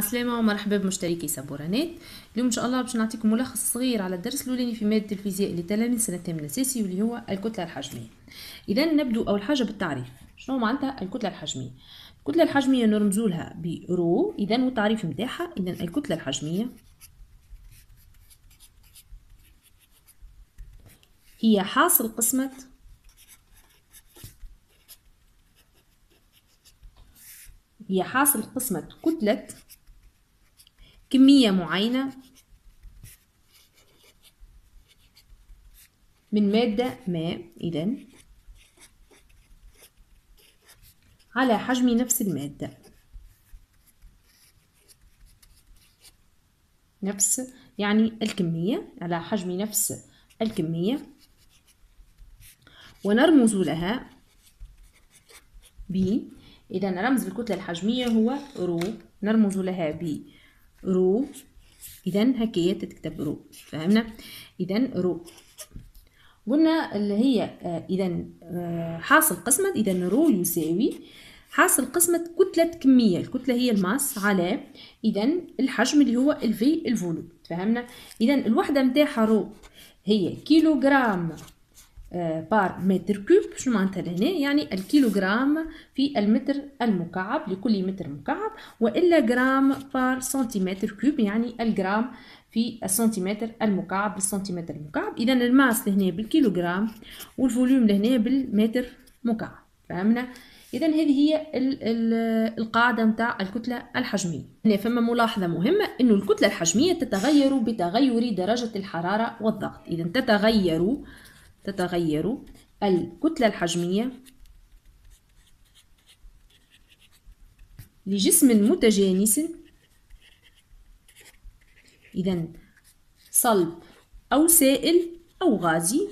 السلامة ومرحبا بمشتركي نت اليوم ان شاء الله باش نعطيكم ملخص صغير على الدرس الاولاني في ماده الفيزياء للتلاميذ سنه الثامنه الاساسي واللي هو الكتله الحجميه اذا نبدو اول حاجه بالتعريف شنو معناتها الكتله الحجميه الكتله الحجميه نرمزولها برو اذا والتعريف نتاعها اذا الكتله الحجميه هي حاصل قسمه هي حاصل قسمة كتلة كمية معينة من مادة ما إذا على حجم نفس المادة نفس يعني الكمية على حجم نفس الكمية ونرمز لها ب إذا رمز الكتلة الحجمية هو رو نرمز لها ب رو اذا هكيت تتكتب رو فهمنا اذا رو قلنا اللي هي آه، اذا آه، حاصل قسمة اذا رو يساوي حاصل قسمة كتلة كمية الكتلة هي الماس على إذا الحجم اللي هو الفي الفولو تفهمنا إذا الوحدة نتاعها رو هي كيلوغرام آه، بار متر كوب شنو معناتها لهنا يعني الكيلوغرام في المتر المكعب لكل متر مكعب والا جرام بار سنتيمتر كوب يعني الجرام في السنتيمتر المكعب بالسنتيمتر المكعب اذا الماس لهنا بالكيلوغرام والفوليوم لهنا بالمتر مكعب فهمنا اذا هذه هي القاعده نتاع الكتله الحجميه هنا فما ملاحظه مهمه انه الكتله الحجميه تتغير بتغير درجه الحراره والضغط اذا تتغير تتغير الكتلة الحجمية لجسم متجانس إذا صلب أو سائل أو غازي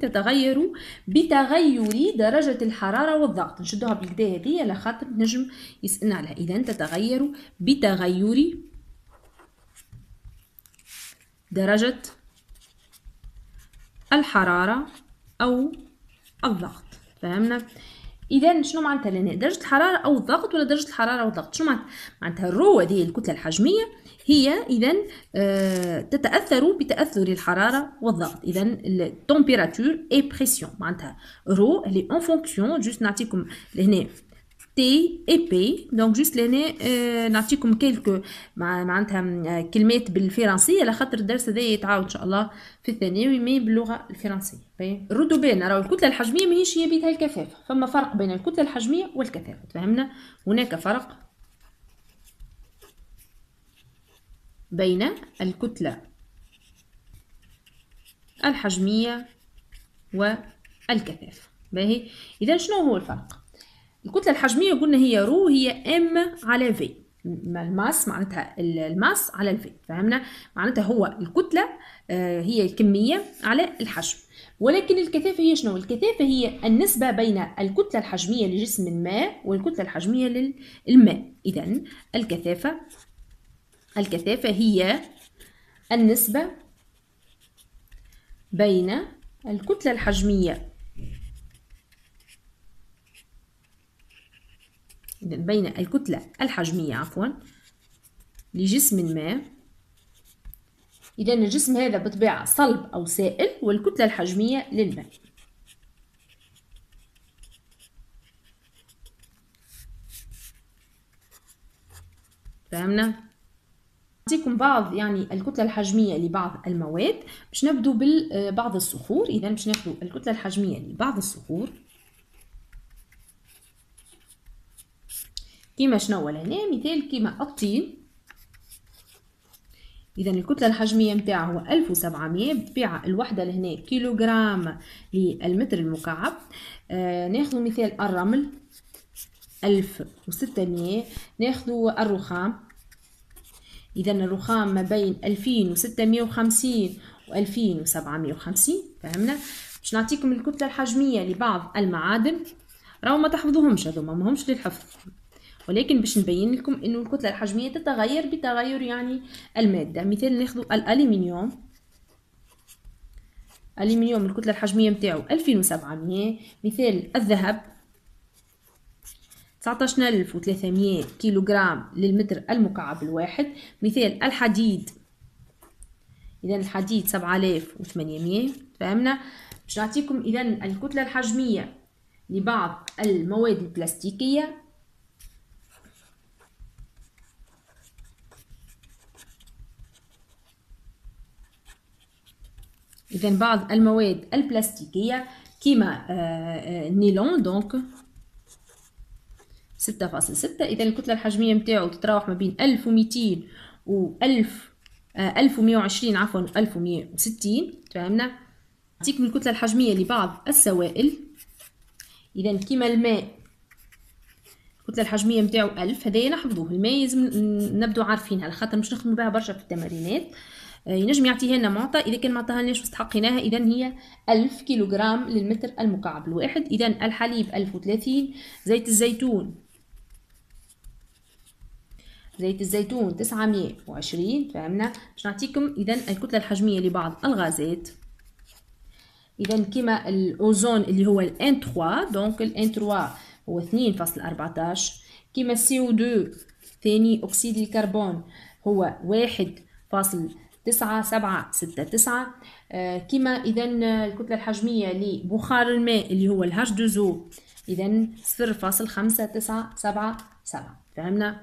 تتغير بتغير درجة الحرارة والضغط نشدوها بالكدا هذه على خاطر نجم يسألنا عليها إذا تتغير بتغير درجة الحرارة أو الضغط فهمنا اذا شنو معناتها لنا درجه الحراره او الضغط ولا درجه الحراره أو الضغط شنو معناتها معناتها الرو هذه الكتله الحجميه هي اذا آه تتاثر بتاثر الحراره والضغط اذا التمبيراتور اي بريسيون معناتها رو اللي اون فونكسيون جوست نعطيكم لهنا تي اي بي دونك جوست لهنا نعطيكم كيلكو معناتها كلمات بالفرنسيه على خاطر الدرس هذا يتعاود ان شاء الله في الثانوي مي باللغه الفرنسيه طيب. ردوا بالنا راهو الكتله الحجميه ماهيش هي بيدها الكثافه فما فرق بين الكتله الحجميه والكثافه تفهمنا هناك فرق بين الكتله الحجميه والكثافه باهي اذا شنو هو الفرق الكتلة الحجمية قلنا هي رو هي ام على في الماس معناتها الماس على الفي فهمنا معناتها هو الكتلة آه، هي الكمية على الحجم ولكن الكثافة هي شنو؟ الكثافة هي النسبة بين الكتلة الحجمية لجسم ما والكتلة الحجمية للماء إذا الكثافة الكثافة هي النسبة بين الكتلة الحجمية إذا بين الكتلة الحجمية عفوا لجسم ما إذا الجسم هذا بطبيعة صلب أو سائل والكتلة الحجمية للماء فهمنا؟ نعطيكم بعض يعني الكتلة الحجمية لبعض المواد باش نبدو ببعض آه، الصخور إذا باش ناخذ الكتلة الحجمية لبعض الصخور كيما شنو لهنا مثال كيما الطين اذا الكتله الحجميه نتاعو هو 1700 بالطبيعه الوحده لهنا كيلوغرام للمتر المكعب آه ناخذ مثال الرمل 1600 ناخذ الرخام اذا الرخام ما بين 2650 و 2750 فهمنا باش نعطيكم الكتله الحجميه لبعض المعادن راهو ما تحفظوهمش هذوما ماهمش للحفظ ولكن باش نبين لكم انه الكتله الحجميه تتغير بتغير يعني الماده مثال ناخذ الالومنيوم الالومنيوم الكتله الحجميه نتاعو 2700 مثال الذهب 19300 كيلوغرام للمتر المكعب الواحد مثال الحديد اذا الحديد 7800 فهمنا باش نعطيكم اذا الكتله الحجميه لبعض المواد البلاستيكيه إذا بعض المواد البلاستيكية كيما آه، آه، النيلون دونك 6.6 إذا الكتلة الحجمية نتاعو تتراوح ما بين 1200 و 1000 1120 آه، عفوا 1160 تفهمنا نعطيكم الكتلة الحجمية لبعض السوائل إذا كيما الماء الكتله الحجميه نتاعو ألف هذايا نحفظوه الماء لازم نبدو عارفينها على خاطر مش نخدمو بها برشا في التمارينات آه، ينجم يعطيها لنا معطى اذا كان ما عطاهالناش واستحقيناها اذا هي 1000 كيلوغرام للمتر المكعب الواحد اذا الحليب 1030 زيت الزيتون زيت الزيتون 920 فهمنا باش نعطيكم اذا الكتله الحجميه لبعض الغازات اذا كما الاوزون اللي هو الان 3 دونك الان 3 هو 2.14 كما السي او 2 ثاني اكسيد الكربون هو 1 فاصل تسعة سبعة ستة تسعة آه، كما إذا الكتلة الحجمية لبخار الماء اللي هو الهاش دوزو إذا صفر فاصل خمسة تسعة سبعة سبعة فهمنا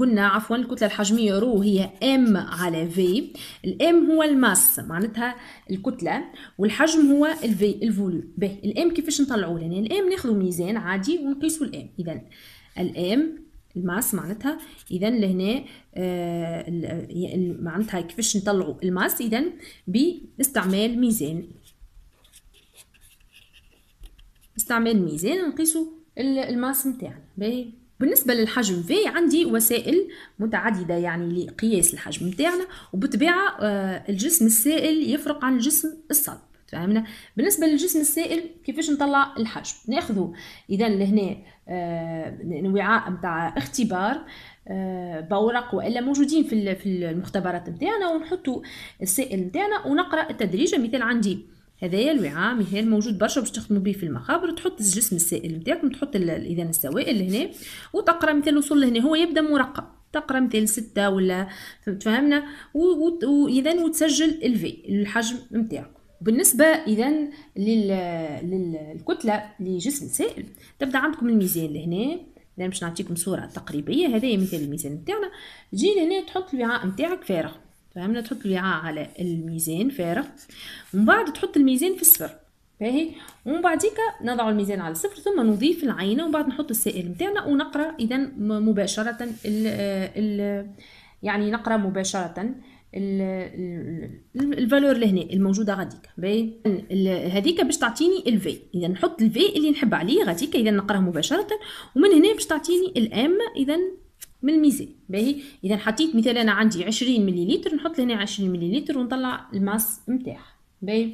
قلنا عفوا الكتلة الحجمية رو هي ام على في الام هو الماس معناتها الكتلة والحجم هو الفي الفولو به الام كيفاش نطلعوه يعني الام ناخذ ميزان عادي ونقيسوا الام اذا الام الماس معناتها اذا لهنا آه، معناتها كيفاش نطلعوا الماس اذا باستعمال ميزان استعمال ميزان نقيسوا الماس نتاعنا باهي بالنسبة للحجم في عندي وسائل متعددة يعني لقياس الحجم نتاعنا وبالطبيعة آه، الجسم السائل يفرق عن الجسم الصلب فهمنا بالنسبه للجسم السائل كيفاش نطلع الحجم ناخذ اذا لهنا آه، وعاء نتاع اختبار آه، بورق والا موجودين في في المختبرات نتاعنا ونحطوا السائل نتاعنا ونقرا التدريجه مثال عندي هذايا الوعاء مثال موجود برشا باش تخدموا به في المخابر تحط الجسم السائل نتاعكم تحط اذا السوائل لهنا وتقرا مثال وصل لهنا هو يبدا مرقب تقرا مثال ستة ولا فهمنا واذا وتسجل الفي الحجم نتاعكم وبالنسبه اذا لل... للكتله لجسم سائل تبدا عندكم الميزان لهنا إذا باش نعطيكم صوره تقريبيه هذا هي مثال الميزان نتاعنا جي لهنا تحط الوعاء نتاعك فارغ فهمنا تحط الوعاء على الميزان فارغ ومن بعد تحط الميزان في الصفر باهي ومن بعديكا نضع الميزان على الصفر ثم نضيف العينه ومن بعد نحط السائل نتاعنا ونقرا اذا مباشره ال ال يعني نقرا مباشره الفالور لهنا الموجوده غاديك باهي هذيك باش تعطيني الفي اذا نحط الفي اللي نحب عليه غاديك اذا نقراه مباشره ومن هنا باش تعطيني الام اذا من الميزان باهي اذا حطيت مثلا انا عندي 20 مليلتر نحط لهنا 20 مليلتر ونطلع الماس نتاعها باهي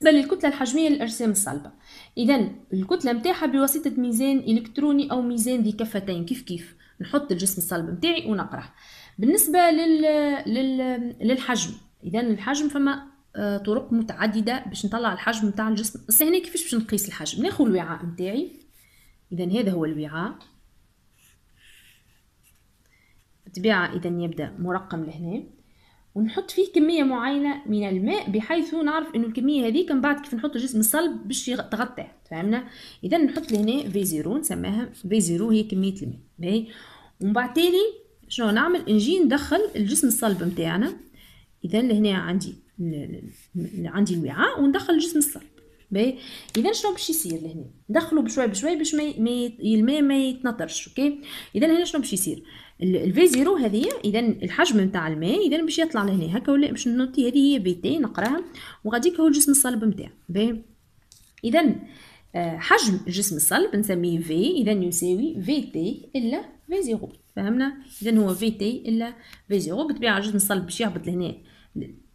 بالنسبه للكتله الحجميه للاجسام الصلبه اذا الكتله نتاعها بواسطه ميزان الكتروني او ميزان ذي كفتين كيف كيف نحط الجسم الصلب نتاعي ونقرأ بالنسبة لل... لل... للحجم إذا الحجم فما آه، طرق متعددة باش نطلع الحجم نتاع الجسم بس هنا كيفاش باش نقيس الحجم ناخذ الوعاء نتاعي إذا هذا هو الوعاء بالطبيعة إذا يبدأ مرقم لهنا ونحط فيه كمية معينة من الماء بحيث نعرف إنه الكمية هذه من بعد كيف نحط الجسم الصلب باش يتغطى فهمنا إذا نحط لهنا في زيرو نسماها في زيرو هي كمية الماء باهي ومن بعد تالي شنو نعمل نجي ندخل الجسم الصلب نتاعنا اذا لهنا عندي عندي الوعاء وندخل الجسم الصلب باهي اذا شنو باش يصير لهنا ندخلو بشوي بشوي باش ما الماء ما يتنطرش اوكي اذا هنا شنو باش يصير الفي زيرو هذه اذا الحجم نتاع الماء اذا باش يطلع لهنا هكا ولا باش نوتي هذه هي بي تي نقراها وغاديك هو الجسم الصلب نتاع باهي اذا آه، حجم جسم الصلب نسميه في إذا يساوي في تي إلا في زيرو فهمنا إذا هو في تي إلا في زيرو بالطبيعة جسم الصلب باش يهبط لهنا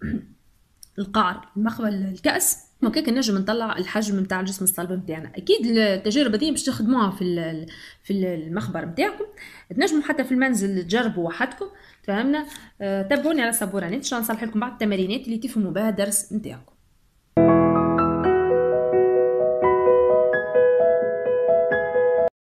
القعر المخبل الكأس هكا نجم نطلع الحجم نتاع الجسم الصلب نتاعنا اكيد التجارب هذه باش تخدموها في في المخبر نتاعكم تنجموا حتى في المنزل تجربوا وحدكم فهمنا آه، تابعوني على السبورانات باش نصلح لكم بعض التمارينات اللي تفهموا بها الدرس نتاعكم